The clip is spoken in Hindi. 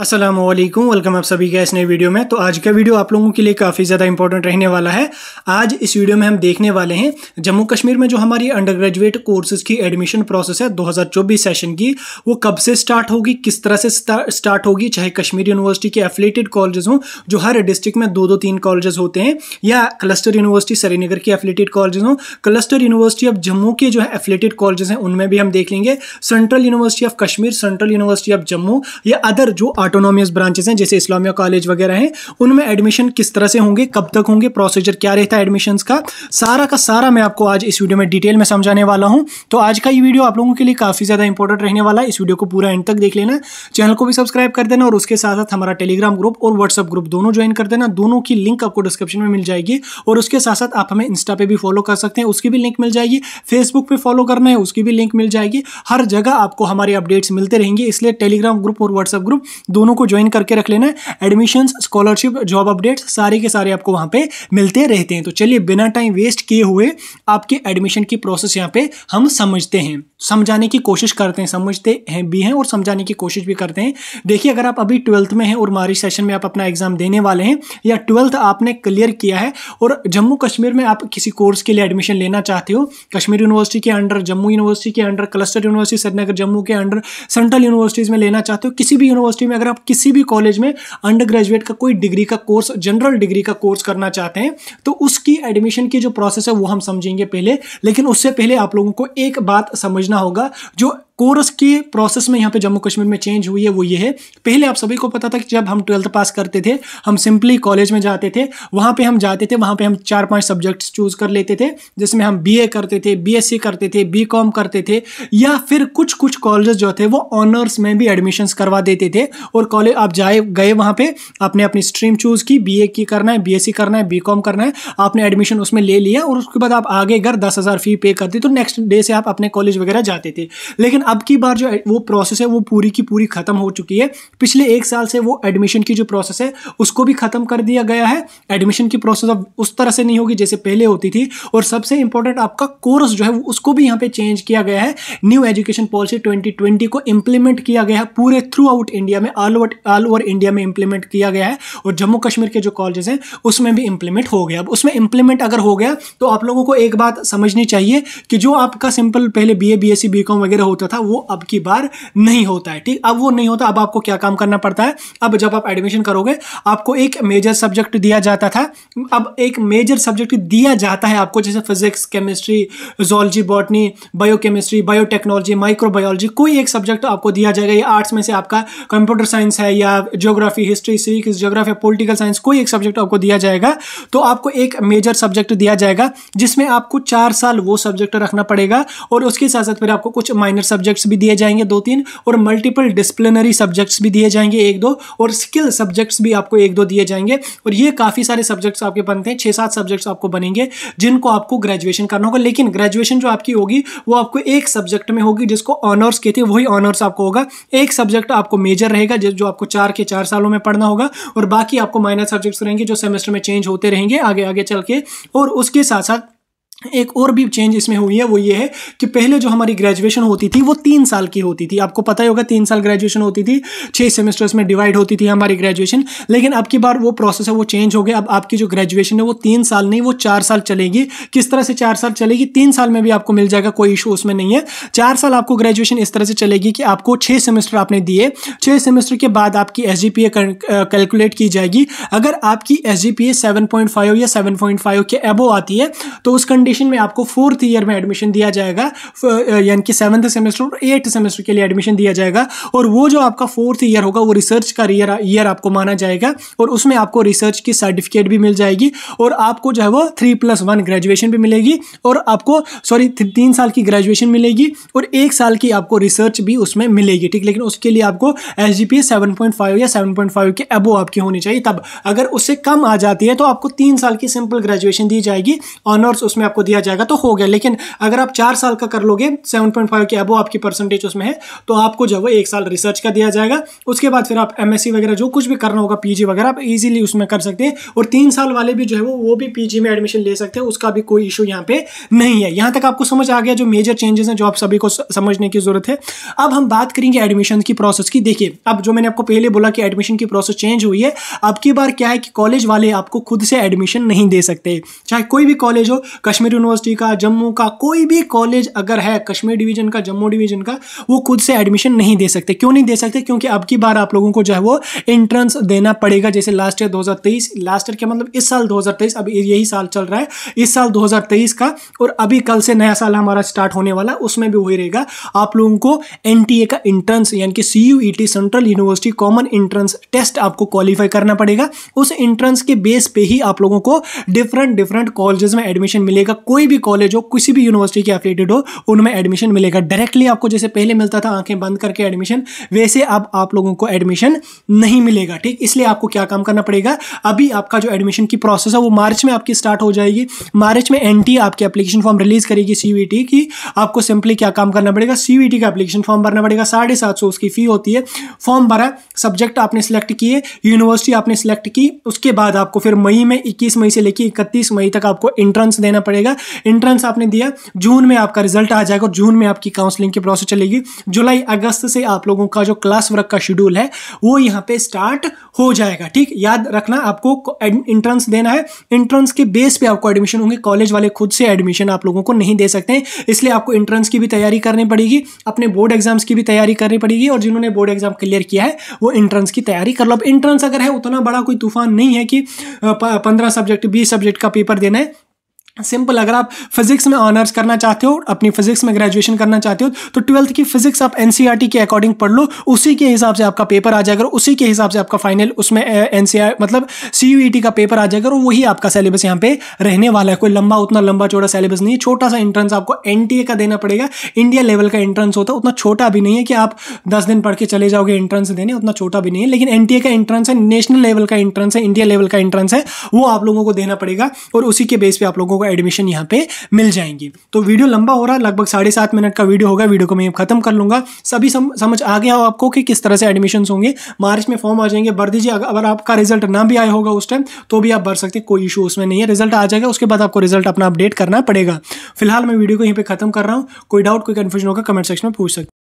असलम वेलकम आप सभी का इस नए वीडियो में तो आज का वीडियो आप लोगों के लिए काफ़ी ज़्यादा इंपॉर्टेंट रहने वाला है आज इस वीडियो में हम देखने वाले हैं जम्मू कश्मीर में जो हमारी अंडर ग्रेजुएट कोर्सेज़ की एडमिशन प्रोसेस है 2024 सेशन की वो कब से स्टार्ट होगी किस तरह से स्टार्ट होगी चाहे कश्मीर यूनिवर्सिटी के एफिलेटेड कॉलेज हों जो हर डिस्ट्रिक्ट में दो दो तीन कॉलेज होते हैं या क्लस्टर यूनिवर्सिटी श्रीनगर के एफिलेटेड कॉलेज हों क्लस्टर यूनिवर्सिटी ऑफ जम्मू के जो है एफिलेटेड कॉलेज हैं उनमें भी हम देख लेंगे central university of Kashmir central university of Jammu या अदर जो ऑटोनोमियस ब्रांचेस हैं जैसे इस्लामिया कॉलेज वगैरह हैं उनमें एडमिशन किस तरह से होंगे कब तक होंगे प्रोसीजर क्या रहता है एडमिशन का सारा का सारा मैं आपको आज इस वीडियो में डिटेल में समझाने वाला हूँ तो आज का ये वीडियो आप लोगों के लिए काफ़ी ज़्यादा इंपॉर्टेंट रहने वाला है इस वीडियो को पूरा एंड तक देख लेना चैनल को भी सब्सक्राइब कर देना और उसके साथ साथ हमारा टेलीग्राम ग्रुप और व्हाट्सअप ग्रुप दोनों ज्वाइन कर देना दोनों की लिंक आपको डिस्क्रिप्शन में मिल जाएगी और उसके साथ साथ आप हमें इंस्टा पर भी फॉलो कर सकते हैं उसकी भी लिंक मिल जाएगी फेसबुक पर फॉलो करना है उसकी भी लिंक मिल जाएगी हर जगह आपको हमारे अपडेट्स मिलते रहेंगे इसलिए टेलीग्राम ग्रुप और व्हाट्सअप ग्रुप दोनों को ज्वाइन करके रख लेना एडमिशन स्कॉलरशिप जॉब अपडेट्स सारे के सारे आपको वहाँ पे मिलते रहते हैं तो चलिए बिना टाइम वेस्ट किए हुए आपके एडमिशन की प्रोसेस यहाँ पे हम समझते हैं समझाने की कोशिश करते हैं समझते हैं भी हैं और समझाने की कोशिश भी करते हैं देखिए अगर आप अभी ट्वेल्थ में हैं और मार्च सेशन में आप अपना एग्जाम देने वाले हैं या ट्वेल्थ आपने क्लियर किया है और जम्मू कश्मीर में आप किसी कोर्स के लिए एडमिशन लेना चाहते हो कश्मीर यूनिवर्सिटी के अंडर जम्मू यूनिवर्सिटी के under cluster university Srinagar Jammu के अंडर सेंट्रल यूनिवर्सिटीज़ में लेना चाहते हो किसी भी यूनिवर्सिटी में अगर आप किसी भी कॉलेज में अंडर ग्रेजुएट का कोई डिग्री का कोर्स जनरल डिग्री का कोर्स करना चाहते हैं तो उसकी एडमिशन की जो प्रोसेस है वो हम समझेंगे पहले लेकिन उससे पहले आप लोगों को एक बात समझना होगा जो कोर्स की प्रोसेस में यहाँ पे जम्मू कश्मीर में चेंज हुई है वो ये है पहले आप सभी को पता था कि जब हम ट्वेल्थ पास करते थे हम सिंपली कॉलेज में जाते थे वहाँ पे हम जाते थे वहाँ पे हम चार पांच सब्जेक्ट्स चूज कर लेते थे जिसमें हम बीए करते थे बीएससी करते थे बी करते थे या फिर कुछ कुछ कॉलेज जो थे वो ऑनर्स में भी एडमिशन करवा देते थे और कॉलेज आप जाए गए वहाँ पर आपने अपनी स्ट्रीम चूज की बी की करना है बी करना है बी करना है आपने एडमिशन उसमें ले लिया और उसके बाद आप आगे घर दस हज़ार फी पे करते तो नेक्स्ट डे से आप अपने कॉलेज वगैरह जाते थे लेकिन अब की बार जो वो प्रोसेस है वो पूरी की पूरी ख़त्म हो चुकी है पिछले एक साल से वो एडमिशन की जो प्रोसेस है उसको भी ख़त्म कर दिया गया है एडमिशन की प्रोसेस अब उस तरह से नहीं होगी जैसे पहले होती थी और सबसे इंपॉर्टेंट आपका कोर्स जो है उसको भी यहाँ पे चेंज किया गया है न्यू एजुकेशन पॉलिसी ट्वेंटी को इम्प्लीमेंट किया गया है पूरे थ्रू आउट इंडिया में all over all over India में इंप्लीमेंट किया गया है और जम्मू कश्मीर के जो कॉलेजेस हैं उसमें भी इंप्लीमेंट हो गया अब उसमें इंप्लीमेंट अगर हो गया तो आप लोगों को एक बात समझनी चाहिए कि जो आपका सिंपल पहले B A B S C B com वगैरह होता था वो अब की बार नहीं होता है ठीक अब वो नहीं होता अब आपको क्या काम करना पड़ता है अब जब आप एडमिशन करोगे आपको एक मेजर सब्जेक्ट दिया जाता था अब एक मेजर सब्जेक्ट दिया जाता है आपको जैसे physics chemistry zoology botany biochemistry biotechnology microbiology कोई एक सब्जेक्ट आपको दिया जाएगा या आर्ट्स में से आपका कंप्यूटर साइंस है या geography history civics geography political science कोई एक सब्जेक्ट आपको दिया जाएगा तो आपको एक मेजर सब्जेक्ट दिया जाएगा जिसमें आपको चार साल वो सब्जेक्ट रखना पड़ेगा और उसके साथ साथ फिर आपको कुछ माइनर सब्जेक्ट सब्जेक्ट्स भी दिए जाएंगे दो तीन और मल्टीपल डिसप्लिनरी सब्जेक्ट्स भी दिए जाएंगे एक दो और स्किल सब्जेक्ट्स भी आपको एक दो दिए जाएंगे और ये काफ़ी सारे सब्जेक्ट्स आपके बनते हैं छः सात सब्जेक्ट्स आपको बनेंगे जिनको आपको ग्रेजुएशन करना होगा लेकिन ग्रेजुएशन जो आपकी होगी वो आपको एक सब्जेक्ट में होगी जिसको ऑनर्स कहते हैं वही ऑनर्स आपको होगा एक सब्जेक्ट आपको मेजर रहेगा जो आपको चार के चार सालों में पढ़ना होगा और बाकी आपको माइनर सब्जेक्ट्स रहेंगे जो सेमेस्टर में चेंज होते रहेंगे आगे आगे चल के और उसके साथ साथ एक और भी चेंज इसमें हुई है वो ये है कि पहले जो हमारी ग्रेजुएशन होती थी वो तीन साल की होती थी आपको पता ही होगा तीन साल ग्रेजुएशन होती थी छः सेमेस्टर्स में डिवाइड होती थी हमारी ग्रेजुएशन लेकिन अब की बार वो प्रोसेस है वो चेंज हो गया अब आपकी जो ग्रेजुएशन है वो तीन साल नहीं वो चार साल चलेगी किस तरह से चार साल चलेगी तीन साल में भी आपको मिल जाएगा कोई इशू उसमें नहीं है चार साल आपको ग्रेजुएशन इस तरह से चलेगी कि आपको छः सेमेस्टर आपने दिए छः सेमेस्टर के बाद आपकी एस कैलकुलेट की जाएगी अगर आपकी एस जी पी या सेवन के अबो आती है तो उस कंडीशन कंडीशन में आपको फोर्थ ईयर में एडमिशन दिया जाएगा यानी कि सेवन्थ सेमेस्टर और एट्थ सेमेस्टर के लिए एडमिशन दिया जाएगा और वो जो आपका फोर्थ ईयर होगा वो रिसर्च का ईयर ईयर आपको माना जाएगा और उसमें आपको रिसर्च की सर्टिफिकेट भी मिल जाएगी और आपको जो है वो थ्री प्लस वन ग्रेजुएशन भी मिलेगी और आपको सॉरी तीन साल की ग्रेजुएशन मिलेगी और एक साल की आपको रिसर्च भी उसमें मिलेगी ठीक लेकिन उसके लिए आपको S G seven point five या सेवन पॉइंट फाइव के अबो आपकी होनी चाहिए तब अगर उससे कम आ जाती है तो आपको तीन साल की सिंपल ग्रेजुएशन दी जाएगी ऑनर्स उसमें आपको आपको दिया जाएगा तो हो गया लेकिन अगर आप चार साल का कर लोगे सेवन पॉइंट फाइव के अबो आपकी परसेंटेज उसमें है तो आपको जो है एक साल रिसर्च का दिया जाएगा उसके बाद फिर आप एम वगैरह जो कुछ भी करना होगा पी वगैरह आप ईजिली उसमें कर सकते हैं और तीन साल वाले भी जो है वो वो भी पी में एडमिशन ले सकते हैं उसका भी कोई इशू यहाँ पे नहीं है यहाँ तक आपको समझ आ गया जो मेजर चेंजेस हैं जो आप सभी को समझने की जरूरत है अब हम बात करेंगे एडमिशन की प्रोसेस की देखिए अब जो मैंने आपको पहले बोला कि एडमिशन की प्रोसेस चेंज हुई है अब की बार क्या है कि कॉलेज वाले आपको खुद से एडमिशन नहीं दे सकते चाहे कोई भी कॉलेज हो कश्मीर कश्मीर यूनिवर्सिटी का जम्मू का कोई भी कॉलेज अगर है कश्मीर डिवीजन का जम्मू डिवीजन का वो खुद से एडमिशन नहीं दे सकते क्यों नहीं दे सकते क्योंकि अब की बार आप लोगों को जो है वो एंट्रेंस देना पड़ेगा जैसे लास्ट ईयर दो लास्ट ईयर के मतलब इस साल दो अब यही साल चल रहा है इस साल दो का और अभी कल से नया साल हमारा स्टार्ट होने वाला उसमें भी वही रहेगा आप लोगों को एन का एंट्रेंस यानी कि C U central university common entrance test आपको क्वालिफाई करना पड़ेगा उस एंट्रेंस के बेस पे ही आप लोगों को डिफरेंट डिफरेंट कॉलेजेस में एडमिशन मिलेगा कोई भी कॉलेज हो किसी भी यूनिवर्सिटी के एफिलेटेड हो उनमें एडमिशन मिलेगा डायरेक्टली आपको जैसे पहले मिलता था आंखें बंद करके एडमिशन वैसे अब आप लोगों को एडमिशन नहीं मिलेगा ठीक इसलिए आपको क्या काम करना पड़ेगा अभी आपका जो एडमिशन की प्रोसेस है वो मार्च में आपकी स्टार्ट हो जाएगी मार्च में एन आपकी एप्लीकेशन फॉर्म रिलीज करेगी सी की आपको सिंपली क्या काम करना पड़ेगा सी का एप्लीकेशन फॉर्म भरना पड़ेगा साढ़े सात सौ उसकी फ़ी होती है फॉर्म भरा सब्जेक्ट आपने सेलेक्ट किए यूनिवर्सिटी आपने सिलेक्ट की उसके बाद आपको फिर मई में इक्कीस मई से लेकर इकतीस मई तक आपको एंट्रेंस देना पड़ेगा जाएगा इंट्रेंस आपने दिया जून में आपका रिजल्ट आ जाएगा और जून में आपकी काउंसलिंग की प्रोसेस चलेगी जुलाई अगस्त से आप लोगों का जो क्लास वर्क का शेड्यूल है वो यहाँ पे स्टार्ट हो जाएगा ठीक याद रखना आपको इंट्रेंस देना है इंट्रेंस के बेस पे आपको एडमिशन होंगे कॉलेज वाले खुद से एडमिशन आप लोगों को नहीं दे सकते हैं इसलिए आपको इंट्रेंस की भी तैयारी करनी पड़ेगी अपने बोर्ड एग्जाम्स की भी तैयारी करनी पड़ेगी और जिन्होंने बोर्ड एग्जाम क्लियर किया है वो इंट्रेंस की तैयारी कर लो अब इंट्रेंस अगर है उतना बड़ा कोई तूफान नहीं है कि पंद्रह सब्जेक्ट बीस सब्जेक्ट का पेपर देना है सिंपल अगर आप फिजिक्स में ऑनर्स करना चाहते हो अपनी फिजिक्स में ग्रेजुएशन करना चाहते हो तो ट्वेल्थ की फिजिक्स आप एनसीईआरटी e के अकॉर्डिंग पढ़ लो उसी के हिसाब से आपका पेपर आ जाएगा उसी के हिसाब से आपका फाइनल उसमें एनसीआर e मतलब सी e का पेपर आ जाएगा और वही आपका सिलेबस यहाँ पे रहने वाला है कोई लंबा उतना लंबा चौड़ा सिलेबस नहीं है छोटा सा एंट्रेंस आपको एन का देना पड़ेगा इंडिया लेवल का एंट्रेंस होता है उतना छोटा भी नहीं है कि आप दस दिन पढ़ के चले जाओगे एंट्रेंस देने उतना छोटा भी नहीं है लेकिन एन का एंट्रेंस है नेशनल लेवल का एंट्रेंस है इंडिया लेवल का एंट्रेंस है वो आप लोगों को देना पड़ेगा और उसी के बेस पर आप लोगों को को एडमिशन यहाँ पे मिल जाएंगी तो वीडियो लंबा हो रहा है लगभग साढ़े सात मिनट का वीडियो होगा वीडियो को मैं खत्म कर लूंगा सभी सम, समझ आ गया हो आपको कि किस तरह से एडमिशन होंगे मार्च में फॉर्म आ जाएंगे भर दीजिए अगर आपका रिजल्ट ना भी आया होगा उस टाइम तो भी आप भर सकते कोई इशू उसमें नहीं है रिजल्ट आ जाएगा उसके बाद आपको रिजल्ट अपना अपडेट करना पड़ेगा फिलहाल मैं वीडियो को यहीं पर खत्म कर रहा हूँ कोई डाउट कोई कन्फ्यूजन होगा कमेंट सेक्शन में पूछ सकते